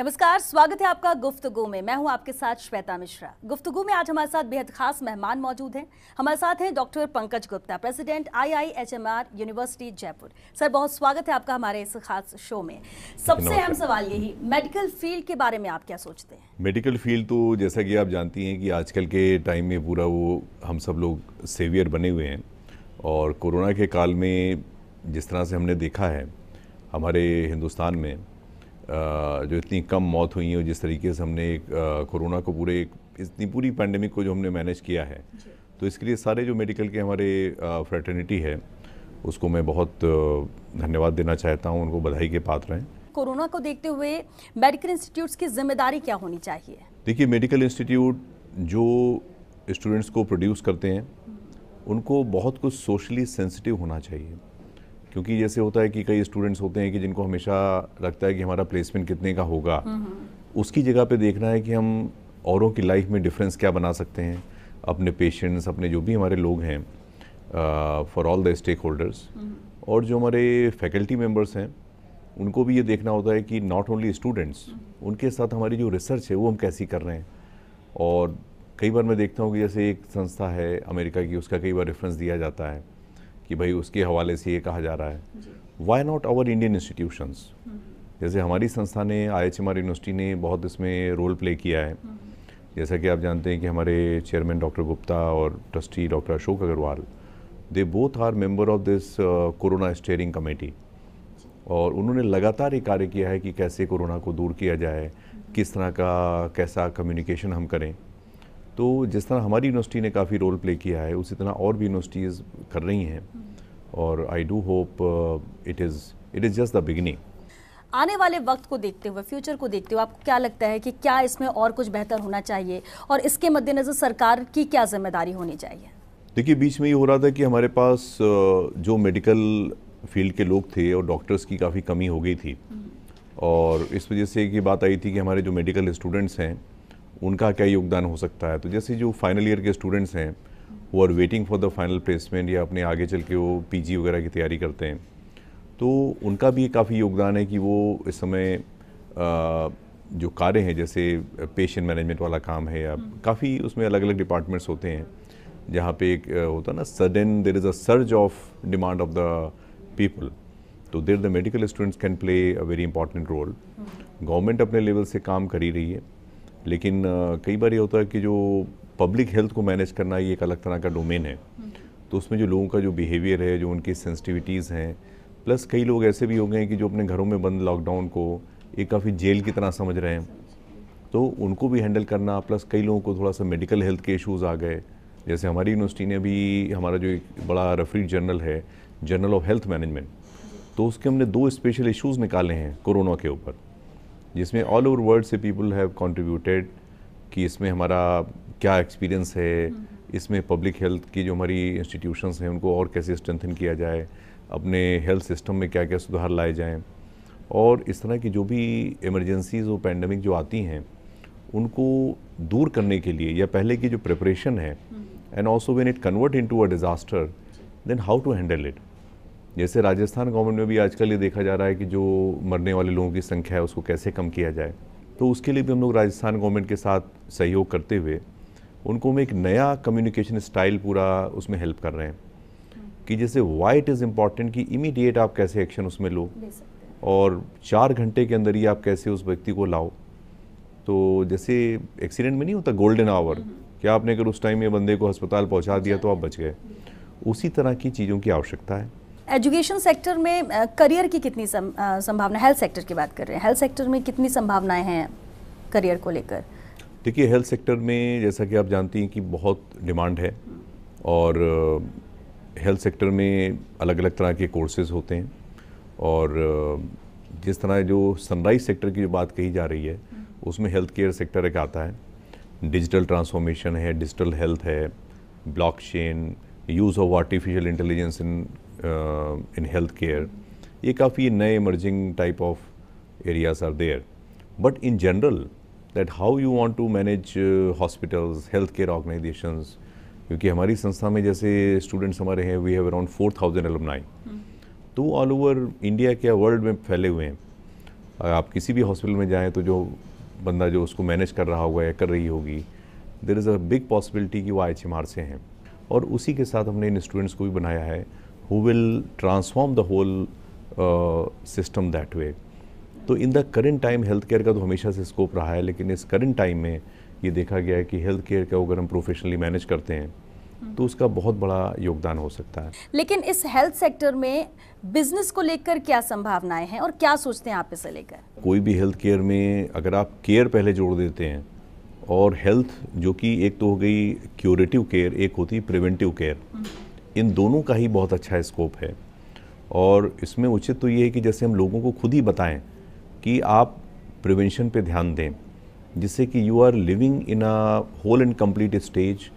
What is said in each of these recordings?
नमस्कार स्वागत है आपका गुफ्तगु में मैं हूं आपके साथ श्वेता मिश्रा गुफ्तगु में आज हमारे साथ बेहद खास मेहमान मौजूद हैं हमारे साथ हैं doctor Pankaj Gupta president IIHMR university Jaipur sir बहुत स्वागत है आपका हमारे इस खास शो में सबसे अहम सवाल यही मेडिकल फील्ड के बारे में आप क्या सोचते हैं मेडिकल फील्ड तो जैसा कि आप जानती हैं कि आजकल के टाइम में पूरा वो हम सब लोग सेवियर बने हुए हैं और कोरोना के काल में जिस तरह से हमने देखा है हमारे हिंदुस्तान में जो इतनी कम मौत हुई है जिस तरीके से हमने एक कोरोना को पूरे एक इतनी पूरी पैंडमिक को जो हमने मैनेज किया है तो इसके लिए सारे जो मेडिकल के हमारे फ्रेटर्निटी है उसको मैं बहुत धन्यवाद देना चाहता हूँ उनको बधाई के पात्र हैं कोरोना को देखते हुए मेडिकल इंस्टीट्यूट्स की जिम्मेदारी क्या होनी चाहिए देखिए मेडिकल इंस्टीट्यूट जो स्टूडेंट्स को प्रोड्यूस करते हैं हम्म। उनको बहुत कुछ सोशली सेंसिटिव होना चाहिए क्योंकि जैसे होता है कि कई स्टूडेंट्स होते हैं कि जिनको हमेशा लगता है कि हमारा प्लेसमेंट कितने का होगा उसकी जगह पे देखना है कि हम औरों की लाइफ में डिफरेंस क्या बना सकते हैं अपने पेशेंट्स अपने जो भी हमारे लोग हैं for all the stakeholders और जो हमारे फैकल्टी मेम्बर्स हैं उनको भी ये देखना होता है कि नॉट ओनली स्टूडेंट्स उनके साथ हमारी जो रिसर्च है वो हम कैसी कर रहे हैं और कई बार मैं देखता हूँ कि जैसे एक संस्था है अमेरिका की उसका कई बार रेफरेंस दिया जाता है कि भाई उसके हवाले से ये कहा जा रहा है why not our Indian institutions जैसे हमारी संस्था ने I H M R university ने बहुत इसमें रोल प्ले किया है हम्म। जैसा कि आप जानते हैं कि हमारे चेयरमैन डॉक्टर गुप्ता और trustee doctor Ashok Agarwal they both are member of this corona steering committee और उन्होंने लगातार ये कार्य किया है कि कैसे कोरोना को दूर किया जाए हम्म। किस तरह का कैसा कम्युनिकेशन हम करें तो जिस तरह हमारी यूनिवर्सिटी ने काफ़ी रोल प्ले किया है उसी तरह और भी यूनिवर्सिटीज़ कर रही हैं और I do hope it is it is just the beginning आने वाले वक्त को देखते हुए फ्यूचर को देखते हुए आपको क्या लगता है कि क्या इसमें और कुछ बेहतर होना चाहिए और इसके मद्देनज़र सरकार की क्या जिम्मेदारी होनी चाहिए देखिए बीच में ये हो रहा था कि हमारे पास uh, जो मेडिकल फील्ड के लोग थे और डॉक्टर्स की काफ़ी कमी हो गई थी हम्म। और इस वजह से ये बात आई थी कि हमारे जो मेडिकल स्टूडेंट्स हैं उनका क्या योगदान हो सकता है तो जैसे जो फाइनल ईयर के स्टूडेंट्स हैं वो are waiting for the final placement या अपने आगे चल के वो पीजी वगैरह की तैयारी करते हैं तो उनका भी काफ़ी योगदान है कि वो इस समय आ, जो कार्य हैं जैसे पेशेंट मैनेजमेंट वाला काम है या हम्म। काफ़ी उसमें अलग अलग डिपार्टमेंट्स होते हैं जहाँ पे एक होता ना sudden there is a surge of demand of the people तो there the medical students can play a very important role government अपने लेवल से काम कर ही रही है लेकिन कई बार ये होता है कि जो पब्लिक हेल्थ को मैनेज करना ये एक अलग तरह का डोमेन है तो उसमें जो लोगों का जो बिहेवियर है जो उनकी सेंसिटिविटीज़ हैं प्लस कई लोग ऐसे भी हो गए हैं कि जो अपने घरों में बंद लॉकडाउन को एक काफ़ी जेल की तरह समझ रहे हैं तो उनको भी हैंडल करना प्लस कई लोगों को थोड़ा सा मेडिकल हेल्थ के इश्यूज़ आ गए जैसे हमारी यूनिवर्सिटी ने भी हमारा जो एक बड़ा रेफरी जनरल है जनरल ऑफ हेल्थ मैनेजमेंट तो उसके हमने दो स्पेशल इश्यूज़ निकाले हैं कोरोना के ऊपर जिसमें ऑल ओवर वर्ल्ड से पीपल हैव कंट्रीब्यूटेड कि इसमें हमारा क्या एक्सपीरियंस है हम्म। इसमें पब्लिक हेल्थ की जो हमारी इंस्टीट्यूशंस हैं उनको और कैसे स्ट्रेंथन किया जाए अपने हेल्थ सिस्टम में क्या क्या सुधार लाए जाएँ और इस तरह की जो भी इमरजेंसीज और पैंडमिक जो आती हैं उनको दूर करने के लिए या पहले की जो प्रिपरेशन है and also when it convert into a disaster then how to handle it जैसे राजस्थान गवर्नमेंट में भी आजकल ये देखा जा रहा है कि जो मरने वाले लोगों की संख्या है उसको कैसे कम किया जाए तो उसके लिए भी हम लोग राजस्थान गवर्नमेंट के साथ सहयोग करते हुए उनको हम एक नया कम्युनिकेशन स्टाइल पूरा उसमें हेल्प कर रहे हैं कि जैसे वाइट इज़ इम्पॉर्टेंट कि इमीडिएट आप कैसे एक्शन उसमें लो और चार घंटे के अंदर ही आप कैसे उस व्यक्ति को लाओ तो जैसे एक्सीडेंट में नहीं होता गोल्डन हम्म। आवर कि आपने अगर उस टाइम ये बंदे को अस्पताल पहुंचा दिया तो आप बच गए उसी तरह की चीज़ों की आवश्यकता है एजुकेशन सेक्टर में करियर की कितनी संभावना हेल्थ सेक्टर की बात कर रहे हैं हेल्थ सेक्टर में कितनी संभावनाएं हैं करियर को लेकर देखिए हेल्थ सेक्टर में जैसा कि आप जानती हैं कि बहुत डिमांड है और हेल्थ सेक्टर में अलग अलग तरह के कोर्सेज होते हैं और जिस तरह जो सनराइज सेक्टर की जो बात कही जा रही है उसमें हेल्थ केयर सेक्टर एक आता है डिजिटल ट्रांसफॉर्मेशन है डिजिटल हेल्थ है blockchain use of artificial intelligence in in health care ये काफ़ी नए emerging type of areas are there but in general that how you want to manage hospitals health care organisation क्योंकि हमारी संस्था में जैसे स्टूडेंट्स हमारे हैं we have around four thousand alumni तो ऑल ओवर इंडिया के वर्ल्ड में फैले हुए हैं आप किसी भी हॉस्पिटल में जाएं तो जो बंदा जो उसको मैनेज कर रहा होगा या कर रही होगी there is a big possibility कि वो आई से हैं और उसी के साथ हमने इन स्टूडेंट्स को भी बनाया है who will transform the whole uh, system that way. तो in the current time health care का तो हमेशा से स्कोप रहा है लेकिन इस करेंट टाइम में ये देखा गया है कि हेल्थ केयर का अगर हम प्रोफेशनली मैनेज करते हैं तो उसका बहुत बड़ा योगदान हो सकता है लेकिन इस हेल्थ सेक्टर में बिजनेस को लेकर क्या संभावनाएं हैं और क्या सोचते हैं आप इसे लेकर कोई भी हेल्थ केयर में अगर आप केयर पहले जोड़ देते हैं और हेल्थ जो कि एक तो हो गई क्योरेटिव केयर एक होती है प्रिवेंटिव केयर इन दोनों का ही बहुत अच्छा स्कोप है और इसमें उचित तो ये है कि जैसे हम लोगों को खुद ही बताएं कि आप प्रिवेंशन पे ध्यान दें जिससे कि you are living in a whole and complete stage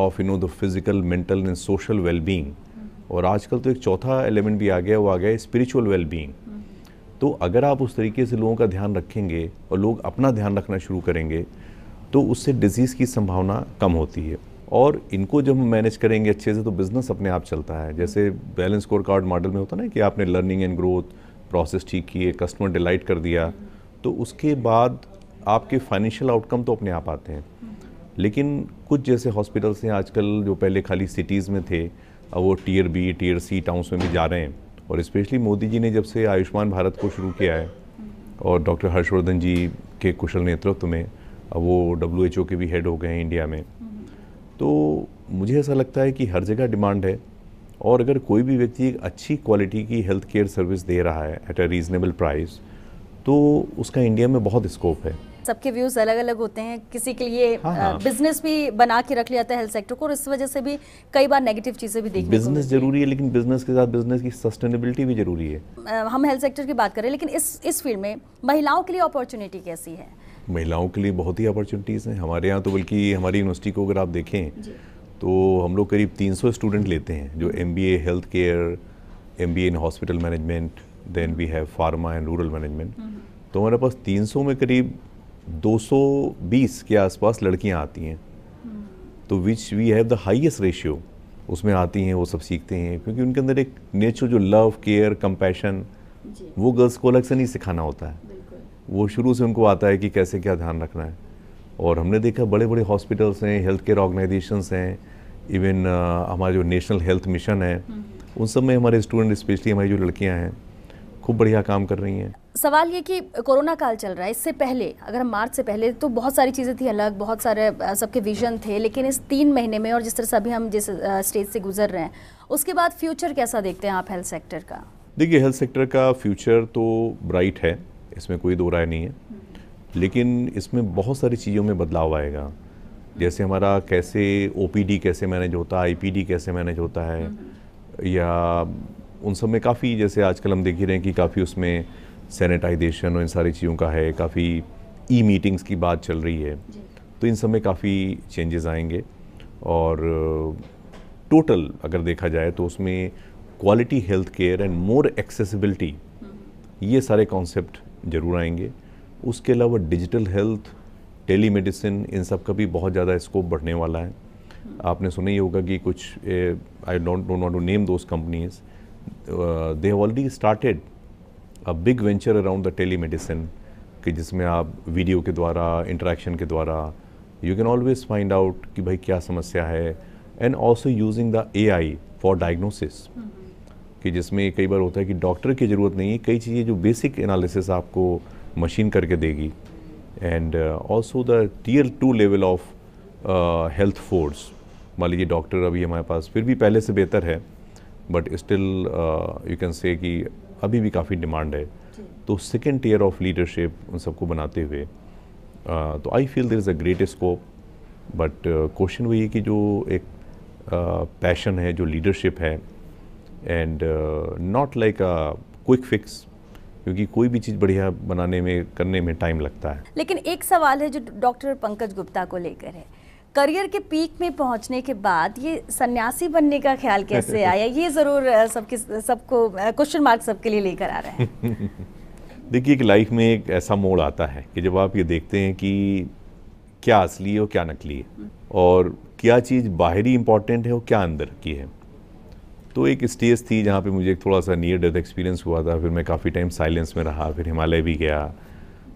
of you know the physical mental and social wellbeing और आजकल तो एक चौथा एलिमेंट भी आ गया वो आ गया स्पिरिचुअल वेलबींग तो अगर आप उस तरीके से लोगों का ध्यान रखेंगे और लोग अपना ध्यान रखना शुरू करेंगे तो उससे डिज़ीज़ की संभावना कम होती है और इनको जब हम मैनेज करेंगे अच्छे से तो बिज़नेस अपने आप चलता है जैसे बैलेंस स्कोर कार्ड मॉडल में होता है ना कि आपने लर्निंग एंड ग्रोथ प्रोसेस ठीक किए कस्टमर डिलाइट कर दिया तो उसके बाद आपके फाइनेंशियल आउटकम तो अपने आप आते हैं लेकिन कुछ जैसे हॉस्पिटल्स हैं आजकल जो पहले खाली सिटीज़ में थे अब वो tier B tier C towns में भी जा रहे हैं और स्पेशली मोदी जी ने जब से आयुष्मान भारत को शुरू किया है और डॉक्टर हर्षवर्धन जी के कुशल नेतृत्व में अब वो डब्ल्यू के भी हेड हो गए हैं इंडिया में तो मुझे ऐसा लगता है कि हर जगह डिमांड है और अगर कोई भी व्यक्ति एक अच्छी क्वालिटी की हेल्थ केयर सर्विस दे रहा है एट अ रीज़नेबल प्राइस तो उसका इंडिया में बहुत स्कोप है सबके व्यूज अलग अलग होते हैं किसी के लिए हाँ, हाँ. बिजनेस भी बना के रख लिया जाता है हेल्थ सेक्टर को और इस वजह से भी कई बार नेगेटिव चीज़ें भी देखने बिजनेस जरूरी है लेकिन बिजनेस के साथ बिजनेस की सस्टेनेबिलिटी भी जरूरी है हम हेल्थ सेक्टर की बात करें लेकिन इस इस फील्ड में महिलाओं के लिए अपॉर्चुनिटी कैसी है महिलाओं के लिए बहुत ही अपॉर्चुनिटीज़ हैं हमारे यहाँ तो बल्कि हमारी यूनिवर्सिटी को अगर आप देखें तो हम लोग करीब 300 स्टूडेंट लेते हैं जो M B A health care M B N in hospital management then we have pharma and rural management तो हमारे पास 300 में करीब 220 के आसपास लड़कियाँ आती हैं हम्म। तो which we have the highest ratio उसमें आती हैं वो सब सीखते हैं क्योंकि उनके अंदर एक नेचर जो लव केयर कम्पैशन वो गर्ल्स को अलग से नहीं सिखाना होता है वो शुरू से उनको आता है कि कैसे क्या ध्यान रखना है और हमने देखा बड़े बड़े हॉस्पिटल्स हैं हेल्थ केयर ऑर्गेनाइजेशंस हैं इवन uh, हमारा जो नेशनल हेल्थ मिशन है उन सब में हमारे स्टूडेंट स्पेशली हमारी जो लड़कियाँ हैं खूब बढ़िया काम कर रही हैं सवाल ये कि कोरोना काल चल रहा है इससे पहले अगर हम मार्च से पहले तो बहुत सारी चीज़ें थी अलग बहुत सारे सबके विजन थे लेकिन इस तीन महीने में और जिस तरह से अभी हम जिस स्टेज से गुजर रहे हैं उसके बाद फ्यूचर कैसा देखते हैं आप हेल्थ सेक्टर का देखिए हेल्थ सेक्टर का फ्यूचर तो ब्राइट है इसमें कोई दो राय नहीं है लेकिन इसमें बहुत सारी चीज़ों में बदलाव आएगा जैसे हमारा कैसे ओ कैसे मैनेज होता है आई कैसे मैनेज होता है या उन सब में काफ़ी जैसे आजकल हम देख ही रहे हैं कि काफ़ी उसमें सैनिटाइजेशन और इन सारी चीज़ों का है काफ़ी ई मीटिंग्स की बात चल रही है तो इन सब में काफ़ी चेंजेस आएंगे और टोटल अगर देखा जाए तो उसमें quality health care and more accessibility ये सारे कॉन्सेप्ट जरूर आएंगे उसके अलावा डिजिटल हेल्थ टेली मेडिसिन इन सब का भी बहुत ज़्यादा स्कोप बढ़ने वाला है आपने सुना ही होगा कि कुछ I don't don't want to name those companies they have already started a big venture around the telemedicine कि जिसमें आप वीडियो के द्वारा इंटरेक्शन के द्वारा you can always find out कि भाई क्या समस्या है and also using the A I for diagnosis कि जिसमें कई बार होता है कि डॉक्टर की ज़रूरत नहीं है कई चीज़ें जो बेसिक एनालिसिस आपको मशीन करके देगी and also the tier two level of health force मान लीजिए डॉक्टर अभी हमारे पास फिर भी पहले से बेहतर है but still you can say कि अभी भी काफ़ी डिमांड है तो सेकेंड टीयर ऑफ लीडरशिप उन सबको बनाते हुए uh, तो I feel there is a great scope but question वही है कि जो एक पैशन uh, है जो लीडरशिप है and not like a quick fix क्योंकि कोई भी चीज़ बढ़िया बनाने में करने में टाइम लगता है लेकिन एक सवाल है जो डॉक्टर पंकज गुप्ता को लेकर है करियर के पीक में पहुंचने के बाद ये सन्यासी बनने का ख्याल कैसे आया ये ज़रूर सबके सबको क्वेश्चन मार्क सबके लिए लेकर आ रहा है देखिए एक लाइफ में एक ऐसा मोड़ आता है कि जब आप ये देखते हैं कि क्या असली है और क्या नकली है हम्म। और क्या चीज़ बाहरी इम्पॉर्टेंट है और क्या अंदर की है तो एक स्टेज थी जहाँ पे मुझे एक थोड़ा सा नियर डेथ एक्सपीरियंस हुआ था फिर मैं काफ़ी टाइम साइलेंस में रहा फिर हिमालय भी गया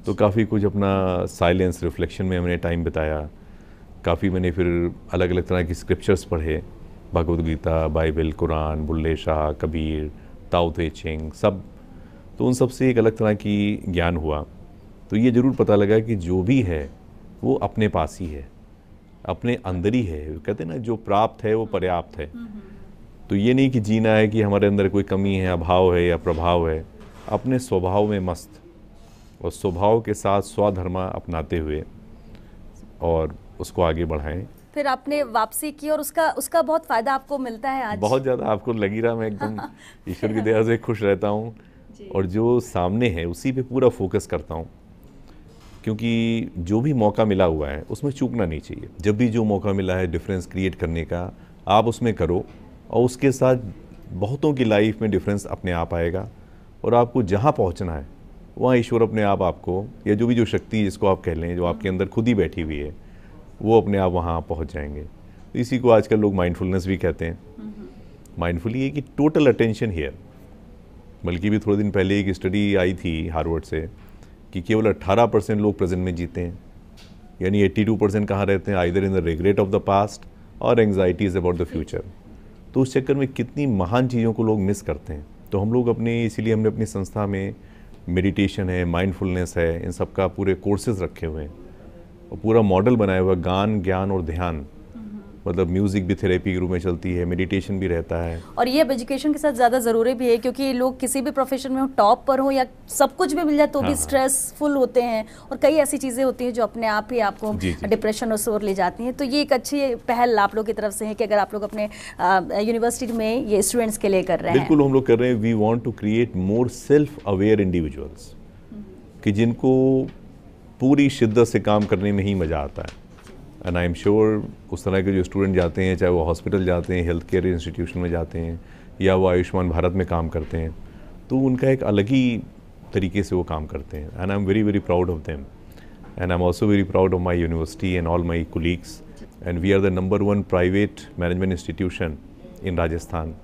तो काफ़ी कुछ अपना साइलेंस रिफ्लेक्शन में हमने टाइम बिताया काफ़ी मैंने फिर अलग अलग तरह की स्क्रिप्चर्स पढ़े Bhagavad Gita Bible Quran Bulleh Shah Kabir Tao Te Ching सब तो उन सब से एक अलग तरह की ज्ञान हुआ तो ये ज़रूर पता लगा कि जो भी है वो अपने पास ही है अपने अंदर ही है कहते हैं ना जो प्राप्त है वो पर्याप्त है हम्म, हम्म। तो ये नहीं कि जीना है कि हमारे अंदर कोई कमी है अभाव है या प्रभाव है अपने स्वभाव में मस्त और स्वभाव के साथ स्वधर्मा अपनाते हुए और उसको आगे बढ़ाएं फिर आपने वापसी की और उसका उसका बहुत फ़ायदा आपको मिलता है आज बहुत ज़्यादा आपको लगी रहा मैं एकदम ईश्वर की दया से खुश रहता हूँ और जो सामने है उसी पे पूरा फोकस करता हूँ क्योंकि जो भी मौका मिला हुआ है उसमें चूकना नहीं चाहिए जब भी जो मौका मिला है डिफरेंस क्रिएट करने का आप उसमें करो और उसके साथ बहुतों की लाइफ में डिफरेंस अपने आप आएगा और आपको जहाँ पहुँचना है वहाँ ईश्वर अपने आप आपको या जो भी जो शक्ति जिसको आप कह लें जो आपके अंदर खुद ही बैठी हुई है वो अपने आप वहाँ पहुँच जाएंगे तो इसी को आजकल लोग माइंडफुलनेस भी कहते हैं माइंडफुली हम्म। ये कि टोटल अटेंशन हेयर बल्कि भी थोड़े दिन पहले एक स्टडी आई थी हार्वर्ड से कि केवल 18 परसेंट लोग प्रेजेंट में जीते हैं यानी 82 परसेंट कहाँ रहते हैं either in the regret of the past और एंगजाइटीज़ अबाउट द फ्यूचर तो उस चक्कर में कितनी महान चीज़ों को लोग मिस करते हैं तो हम लोग अपने इसीलिए हमने अपनी संस्था में मेडिटेशन है माइंडफुलनेस है इन सब का पूरे कोर्सेज रखे हुए हैं और पूरा मॉडल बनाया हुआ है गान ज्ञान और ध्यान मतलब म्यूज़िक भी थेरेपी के रूप में चलती है मेडिटेशन भी रहता है और ये अब एजुकेशन के साथ ज़्यादा ज़रूरी भी है क्योंकि लोग किसी भी प्रोफेशन में हो टॉप पर हो या सब कुछ भी मिल जाए तो हाँ, भी हाँ। स्ट्रेसफुल होते हैं और कई ऐसी चीज़ें होती हैं जो अपने आप ही आपको डिप्रेशन और शोर ले जाती हैं तो ये एक अच्छी पहल आप लोग की तरफ से है कि अगर आप लोग अपने यूनिवर्सिटी में ये स्टूडेंट्स के लिए कर रहे हैं बिल्कुल हम लोग कर रहे हैं we want to create more self aware individuals कि जिनको पूरी शिद्दत से काम करने में ही मज़ा आता है एंड आई एम श्योर उस तरह के जो स्टूडेंट जाते हैं चाहे वो हॉस्पिटल जाते हैं हेल्थ केयर इंस्टीट्यूशन में जाते हैं या वो आयुष्मान भारत में काम करते हैं तो उनका एक अलग ही तरीके से वो काम करते हैं and I am very very proud of them and I am also very proud of my university and all my colleagues and we are the number one private management institution in Rajasthan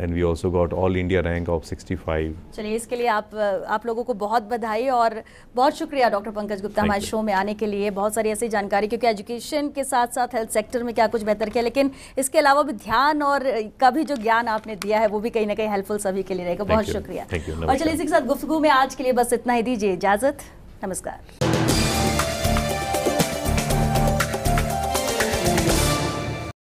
and we also got all India rank of 65 चलिए इसके लिए आप आप लोगों को बहुत बधाई और बहुत शुक्रिया डॉक्टर पंकज गुप्ता हमारे शो में आने के लिए बहुत सारी ऐसी जानकारी क्योंकि एजुकेशन के साथ साथ हेल्थ सेक्टर में क्या कुछ बेहतर किया लेकिन इसके अलावा भी ध्यान और का भी जो ज्ञान आपने दिया है वो भी कहीं ना कहीं हेल्पफुल सभी के लिए रहेगा बहुत शुक्रिया और चलिए इसी के साथ गुफ्तु में आज के लिए बस इतना ही दीजिए इजाज़त नमस्कार